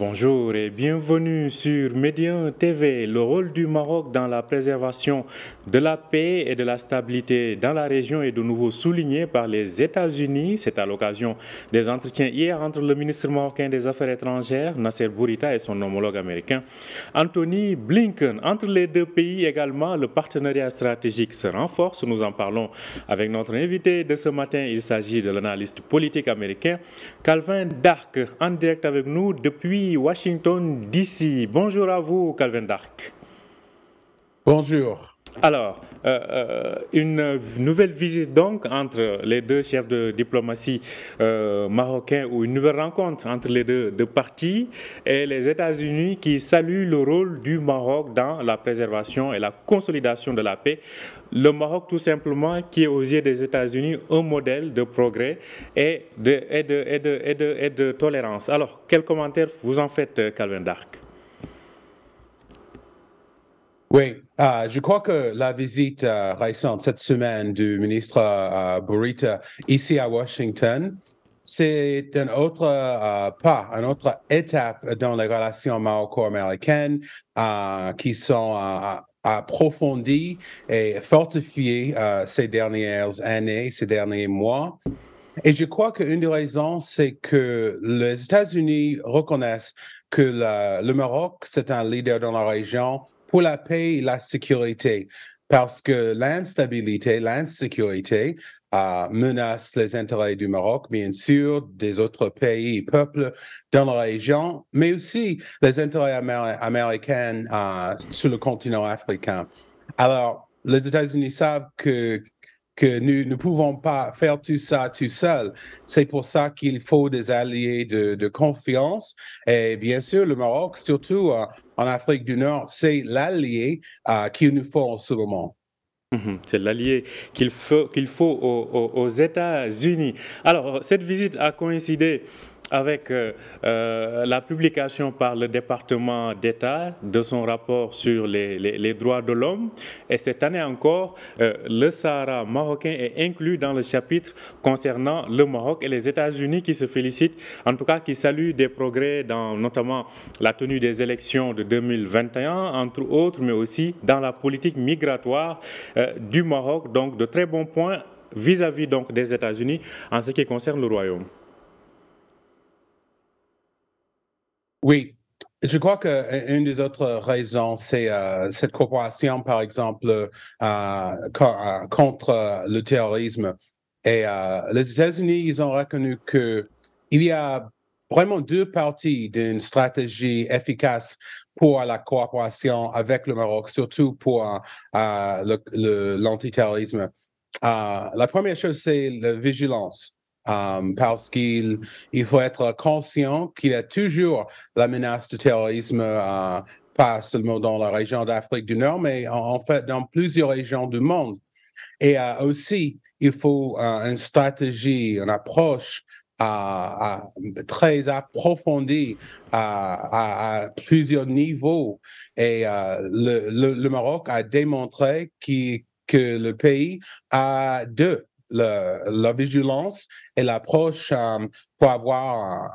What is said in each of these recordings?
Bonjour et bienvenue sur Médian TV, le rôle du Maroc dans la préservation de la paix et de la stabilité dans la région est de nouveau souligné par les États-Unis. C'est à l'occasion des entretiens hier entre le ministre marocain des Affaires étrangères, Nasser Bourita, et son homologue américain, Anthony Blinken. Entre les deux pays également, le partenariat stratégique se renforce. Nous en parlons avec notre invité de ce matin. Il s'agit de l'analyste politique américain Calvin Dark, en direct avec nous depuis Washington DC. Bonjour à vous, Calvin Dark. Bonjour. Alors, euh, euh, une nouvelle visite donc entre les deux chefs de diplomatie euh, marocains ou une nouvelle rencontre entre les deux, deux parties et les États-Unis qui saluent le rôle du Maroc dans la préservation et la consolidation de la paix. Le Maroc tout simplement qui est aux yeux des États-Unis un modèle de progrès et de, tolérance. Alors, quel commentaire vous en faites, Calvin Dark oui, euh, je crois que la visite euh, récente cette semaine du ministre euh, euh Burita ici à Washington, c'est un autre pas, une autre étape dans les relations maroco-américaines qui sont approfondies et fortifiées ces dernières années, ces derniers mois. Et je crois qu'une des raisons, c'est que les États-Unis reconnaissent que le Maroc, c'est un leader dans la région pour la paix et la sécurité, parce que l'instabilité, l'insécurité euh, menace les intérêts du Maroc, bien sûr, des autres pays peuples dans la région, mais aussi les intérêts américains euh, sur le continent africain. Alors, les États-Unis savent que que nous ne pouvons pas faire tout ça tout seul. C'est pour ça qu'il faut des alliés de, confiance. Et bien sûr, le Maroc, surtout euh, en Afrique du Nord, c'est l'allié euh, qu'il nous faut en ce moment. Mhm, c'est l'allié qu'il faut, qu'il faut aux États-Unis. Alors, cette visite a coïncidé avec euh, euh, la publication par le département d'État de son rapport sur les, droits de l'homme. Et cette année encore, euh, le Sahara marocain est inclus dans le chapitre concernant le Maroc et les États-Unis qui se félicitent, en tout cas qui saluent des progrès dans notamment la tenue des élections de 2021, entre autres, mais aussi dans la politique migratoire du Maroc. Donc de très bons points vis-à-vis -vis donc des États-Unis en ce qui concerne le royaume. Oui, je crois qu'une euh, des autres raisons, c'est euh, cette coopération, par exemple, euh, contre le terrorisme. Et les États-Unis, ils ont reconnu que il y a vraiment deux parties d'une stratégie efficace pour la coopération avec le Maroc, surtout pour l'antiterrorisme. la première chose, c'est la vigilance. Euh, parce qu'il il faut être conscient qu'il y a toujours la menace du terrorisme, euh, pas seulement dans la région d'Afrique du Nord, mais en, fait dans plusieurs régions du monde. Et euh, aussi, il faut une stratégie, une approche très approfondie à, plusieurs niveaux. Et le, Maroc a démontré que le pays a deux la vigilance et l'approche euh, pour avoir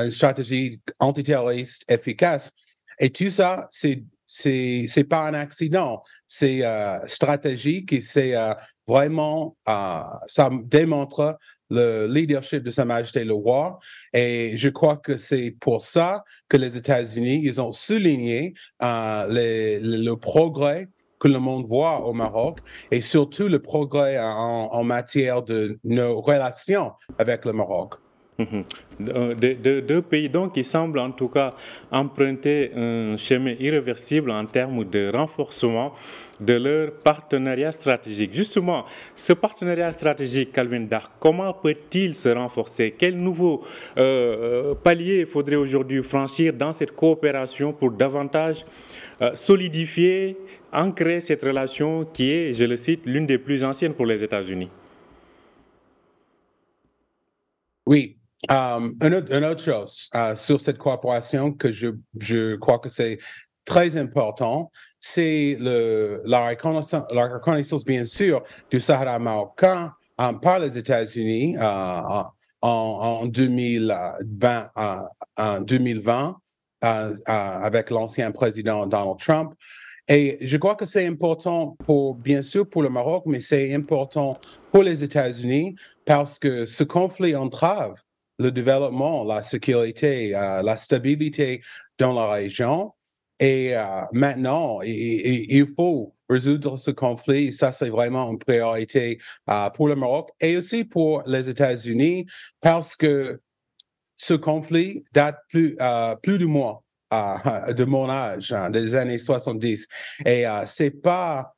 une stratégie antiterroriste efficace. Et tout ça, c'est c'est c'est pas un accident, c'est euh, stratégique et c'est euh, vraiment ça démontre le leadership de Sa Majesté le roi et je crois que c'est pour ça que les États-Unis ils ont souligné le progrès que le monde voit au Maroc et surtout le progrès en, en matière de nos relations avec le Maroc. Euh, deux de, de pays donc qui semblent en tout cas emprunter un chemin irréversible en termes de renforcement de leur partenariat stratégique. Justement, ce partenariat stratégique, Calvin Dark, comment peut-il se renforcer Quel nouveau euh, euh, palier faudrait aujourd'hui franchir dans cette coopération pour davantage euh, solidifier, ancrer cette relation qui est, je le cite, l'une des plus anciennes pour les États-Unis Oui, Um, une, autre, chose euh, sur cette coopération que je, crois que c'est très important, c'est la, reconnaissance, bien sûr, du Sahara marocain hein, par les États-Unis euh, en, 2020, en 2020 euh, avec l'ancien président Donald Trump. Et je crois que c'est important pour, bien sûr, pour le Maroc, mais c'est important pour les États-Unis parce que ce conflit entrave le développement, la sécurité, euh, la stabilité dans la région. Et euh, maintenant, il faut résoudre ce conflit. Ça, c'est vraiment une priorité euh, pour le Maroc et aussi pour les États-Unis parce que ce conflit date plus, plus de mois de mon âge, hein, des années 70. Et c'est pas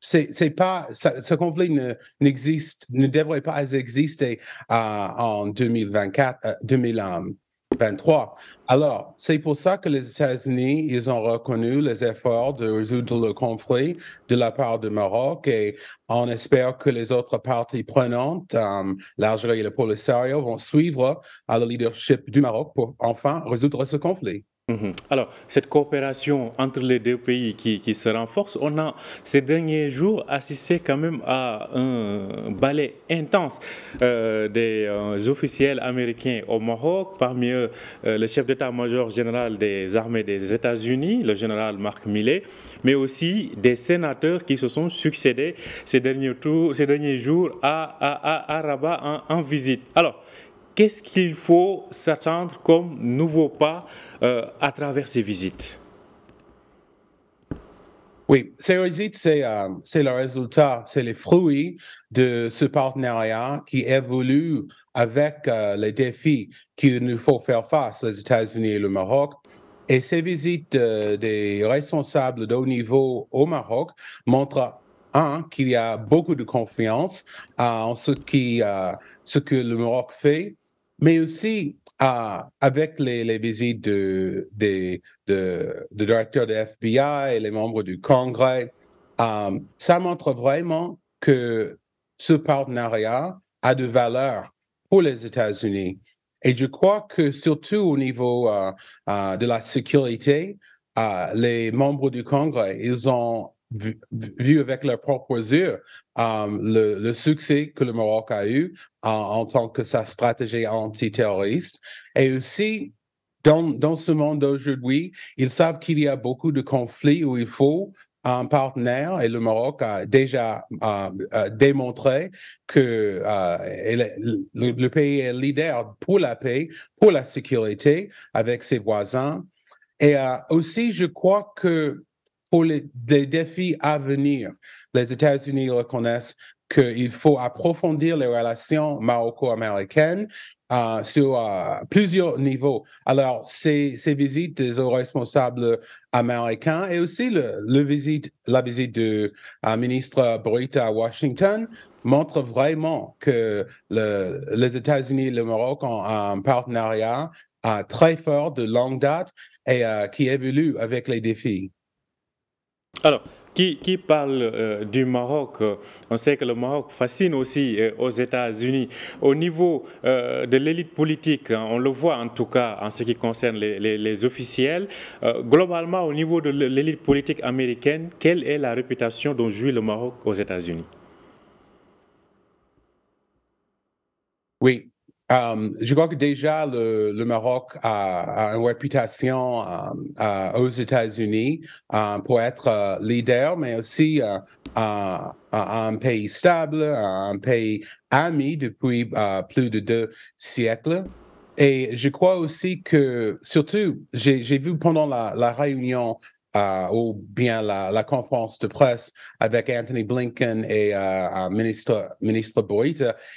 c'est, pas, ce conflit ne, n'existe, ne devrait pas exister euh, en 2024, 2023. Euh, Alors, c'est pour ça que les États-Unis, ils ont reconnu les efforts de résoudre le conflit de la part du Maroc et on espère que les autres parties prenantes, euh, l'Algérie et le Polisario, vont suivre à le leadership du Maroc pour enfin résoudre ce conflit. Mhm. Alors, cette coopération entre les deux pays qui, se renforce, on a ces derniers jours assisté quand même à un ballet intense euh, des euh, officiels américains au Maroc, parmi eux euh, le chef d'état-major général des armées des États-Unis, le général Mark Milley, mais aussi des sénateurs qui se sont succédés ces derniers, jours à, à, Rabat en, en visite. Alors, qu'est-ce qu'il faut s'attendre comme nouveau pas euh, à travers ces visites oui, ces visites, euh, c'est le résultat, c'est les fruits de ce partenariat qui évolue avec euh, les défis qu'il nous faut faire face, les États-Unis et le Maroc. Et ces visites des responsables de haut niveau au Maroc montrent un, qu'il y a beaucoup de confiance en ce, qui, ce que le Maroc fait mais aussi euh, avec les, visites de, de, de, directeur de FBI et les membres du Congrès, euh, ça montre vraiment que ce partenariat a de valeur pour les États-Unis. Et je crois que surtout au niveau euh, de la sécurité, les membres du Congrès, ils ont vu avec leurs propres yeux um, le, succès que le Maroc a eu en tant que sa stratégie antiterroriste. Et aussi, dans, dans ce monde d'aujourd'hui, ils savent qu'il y a beaucoup de conflits où il faut un partenaire et le Maroc a déjà um, euh, démontré que euh, le, pays est leader pour la paix, pour la sécurité avec ses voisins. Et euh, aussi, je crois que pour les, défis à venir, les États-Unis reconnaissent qu'il faut approfondir les relations maroco-américaines euh, sur euh, plusieurs niveaux. Alors, ces, ces, visites des responsables américains et aussi le, le visite, la visite du euh, ministre Brut à Washington montrent vraiment que le, les États-Unis et le Maroc ont un partenariat euh, très fort de longue date et euh, qui évolue avec les défis. Alors, qui, qui, parle euh, du Maroc, euh, on sait que le Maroc fascine aussi euh, aux États-Unis. Au niveau de l'élite politique, hein, on le voit en tout cas en ce qui concerne les, les officiels. globalement, au niveau de l'élite politique américaine, quelle est la réputation dont jouit le Maroc aux États-Unis Oui, euh, je crois que déjà le, Maroc a, une réputation euh, euh, aux États-Unis pour être leader, mais aussi un pays stable, un pays ami depuis plus de deux siècles. Et je crois aussi que, surtout, j'ai vu pendant la, réunion ou bien la, conférence de presse avec Anthony Blinken et uh, ministre, ministre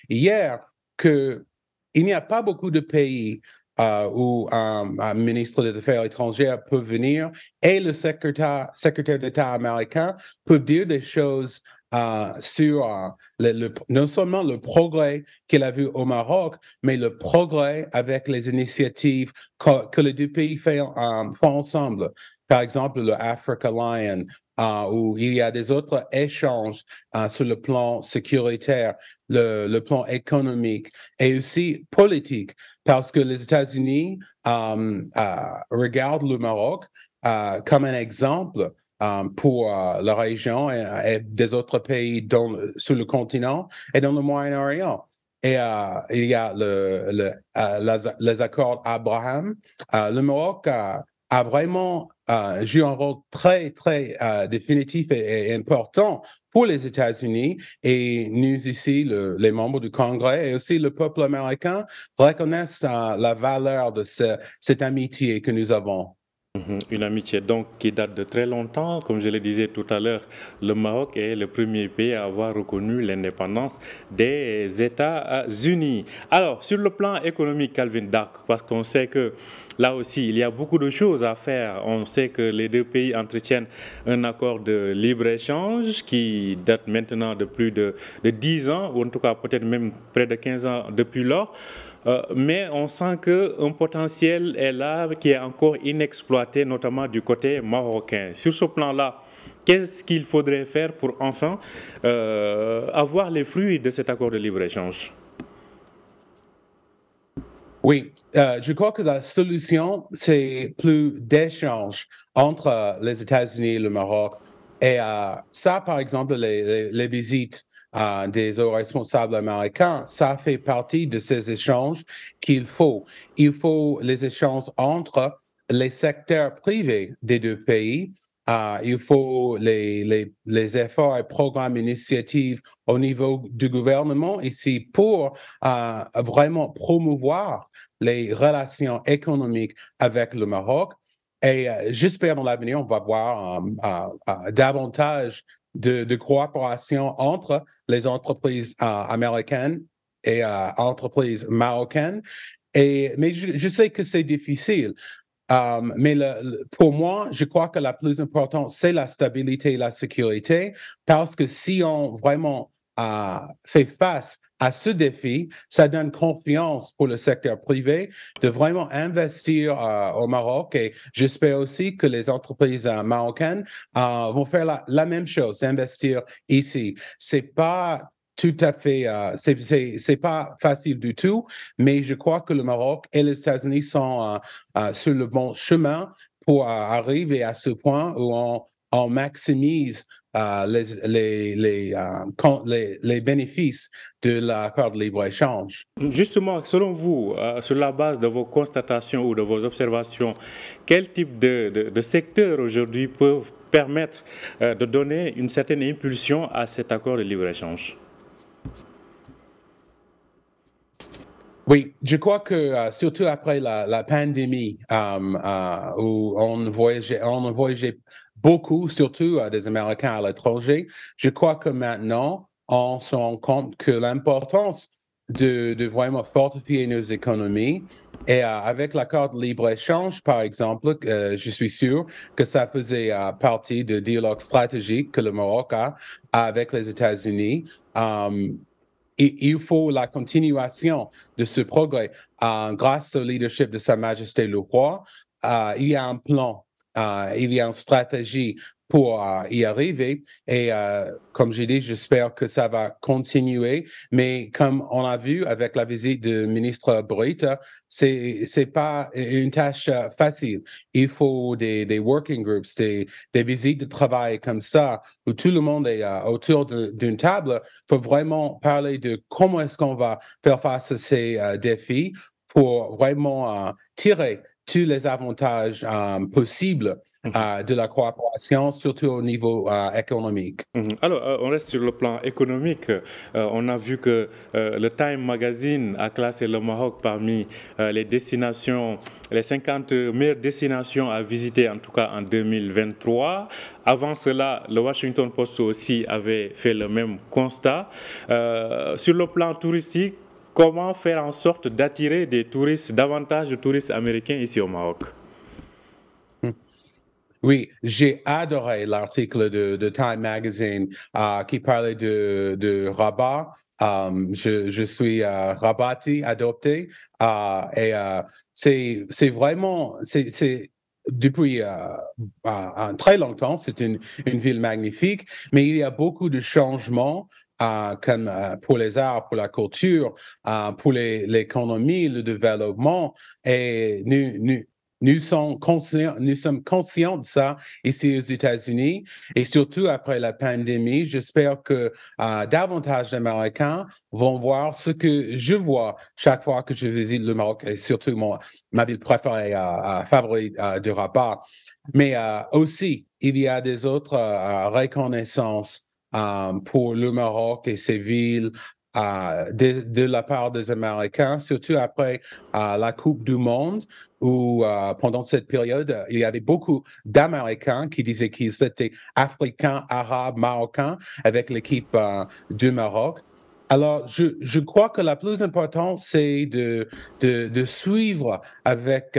hier que il n'y a pas beaucoup de pays euh, où euh, un, ministre des Affaires étrangères peut venir et le secrétaire, secrétaire d'État américain peut dire des choses euh, sur euh, non seulement le progrès qu'il a vu au Maroc, mais le progrès avec les initiatives que, les deux pays font, euh, font ensemble. Par exemple, le Africa Lion, où il y a des autres échanges sur le plan sécuritaire, le, le, plan économique et aussi politique, parce que les États-Unis regardent le Maroc comme un exemple euh, pour euh, la région et, des autres pays dans, sur le continent et dans le Moyen-Orient. Et euh, il y a le, les accords Abraham. le Maroc a, vraiment joué un rôle très, très définitif et, important pour les États-Unis. Et nous, ici, les membres du Congrès et aussi le peuple américain reconnaissent la valeur de cette amitié que nous avons. Mhm. Une amitié donc qui date de très longtemps. Comme je le disais tout à l'heure, le Maroc est le premier pays à avoir reconnu l'indépendance des États-Unis. Alors, sur le plan économique, Calvin Dark, parce qu'on sait que là aussi, il y a beaucoup de choses à faire. On sait que les deux pays entretiennent un accord de libre-échange qui date maintenant de plus de, de 10 ans, ou en tout cas peut-être même près de 15 ans depuis lors. Euh, mais on sent qu'un potentiel est là qui est encore inexploité, notamment du côté marocain. Sur ce plan-là, qu'est-ce qu'il faudrait faire pour enfin euh, avoir les fruits de cet accord de libre-échange oui, euh, je crois que la solution, c'est plus d'échanges entre les États-Unis et le Maroc. Et ça, par exemple, les visites des euh, des responsables américains, ça fait partie de ces échanges qu'il faut. Il faut les échanges entre les secteurs privés des deux pays. Euh, il faut les, les, efforts et programmes, initiatives au niveau du gouvernement ici pour euh, vraiment promouvoir les relations économiques avec le Maroc. Et j'espère dans l'avenir, on va voir davantage de, coopération entre les entreprises euh, américaines et euh, entreprises marocaines. Et, mais je, sais que c'est difficile. Euh, mais pour moi, je crois que la plus importante, c'est la stabilité et la sécurité, parce que si on vraiment à, fait face à ce défi, ça donne confiance pour le secteur privé de vraiment investir euh, au Maroc et j'espère aussi que les entreprises euh, marocaines euh, vont faire la, même chose, investir ici. C'est pas tout à fait, c'est pas facile du tout, mais je crois que le Maroc et les États-Unis sont sur le bon chemin pour arriver à ce point où on maximise euh, les, euh, les, les, bénéfices de l'accord de libre-échange. Justement, selon vous, euh, sur la base de vos constatations ou de vos observations, quel type de, de, secteurs aujourd'hui peuvent permettre de donner une certaine impulsion à cet accord de libre-échange Oui, je crois que surtout après la, pandémie, où on voyageait, on voyageait beaucoup, surtout à euh, des Américains à l'étranger. Je crois que maintenant, on se rend compte que l'importance de, vraiment fortifier nos économies. Et euh, avec l'accord de libre-échange, par exemple, euh, je suis sûr que ça faisait partie du dialogue stratégique que le Maroc a avec les États-Unis. Hum, il faut la continuation de ce progrès. grâce au leadership de Sa Majesté le Roi, il y a un plan euh, il y a une stratégie pour euh, y arriver. Et euh, comme j'ai dit, j'espère que ça va continuer. Mais comme on a vu avec la visite du ministre Brita, c'est c'est pas une tâche facile. Il faut des, des working groups, des, des visites de travail comme ça, où tout le monde est autour d'une table pour vraiment parler de comment est-ce qu'on va faire face à ces défis pour vraiment tirer tous les avantages euh, possibles mhm. euh, de la coopération, surtout au niveau euh, économique. Mhm. Alors, on reste sur le plan économique. on a vu que le Time Magazine a classé le Maroc parmi les destinations, les 50 meilleures destinations à visiter, en tout cas en 2023. Avant cela, le Washington Post aussi avait fait le même constat. sur le plan touristique, Comment faire en sorte d'attirer des touristes, davantage de touristes américains ici au Maroc hmm. oui, j'ai adoré l'article de, Time Magazine euh, qui parlait de, Rabat. Um, je, suis euh, rabati, adopté, uh, et uh, c'est vraiment, c'est depuis euh, un très longtemps, c'est une ville magnifique, mais il y a beaucoup de changements euh, comme euh, pour les arts, pour la culture, euh, pour l'économie, le développement. Et nous, nous, sommes, conscients, nous sommes conscients de ça ici aux États-Unis et surtout après la pandémie. J'espère que davantage davantage d'Américains vont voir ce que je vois chaque fois que je visite le Maroc et surtout ma ville préférée, euh, favorite euh, du Rabat. Mais aussi, il y a des autres reconnaissances euh, pour le Maroc et ses villes euh, de, la part des Américains, surtout après euh, la Coupe du Monde, où pendant cette période, il y avait beaucoup d'Américains qui disaient qu'ils étaient africains, arabes, marocains avec l'équipe du Maroc. Alors, je, je, crois que la plus importante, c'est de, de, de, suivre avec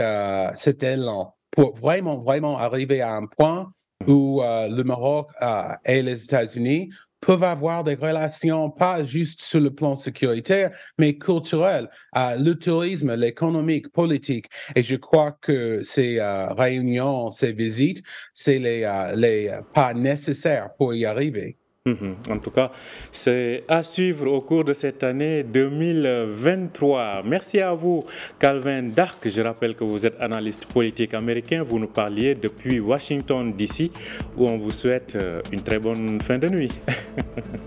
cet élan pour vraiment, vraiment arriver à un point où euh, le Maroc euh, et les États-Unis peuvent avoir des relations pas juste sur le plan sécuritaire, mais culturel, euh, le tourisme, l'économique, politique. Et je crois que ces euh, réunions, ces visites, c'est les, les pas nécessaires pour y arriver. Mhm. En tout cas, c'est à suivre au cours de cette année 2023. Merci à vous, Calvin Dark. Je rappelle que vous êtes analyste politique américain. Vous nous parliez depuis Washington, D.C., où on vous souhaite euh, une très bonne fin de nuit.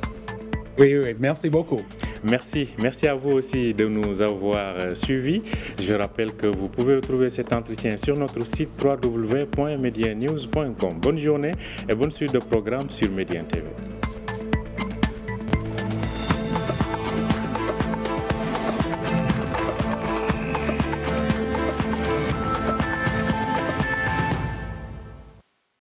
Oui, oui, merci beaucoup. Merci, merci à vous aussi de nous avoir euh, suivis. Je rappelle que vous pouvez retrouver cet entretien sur notre site www.medianews.com. Bonne journée et bonne suite de programme sur Median TV.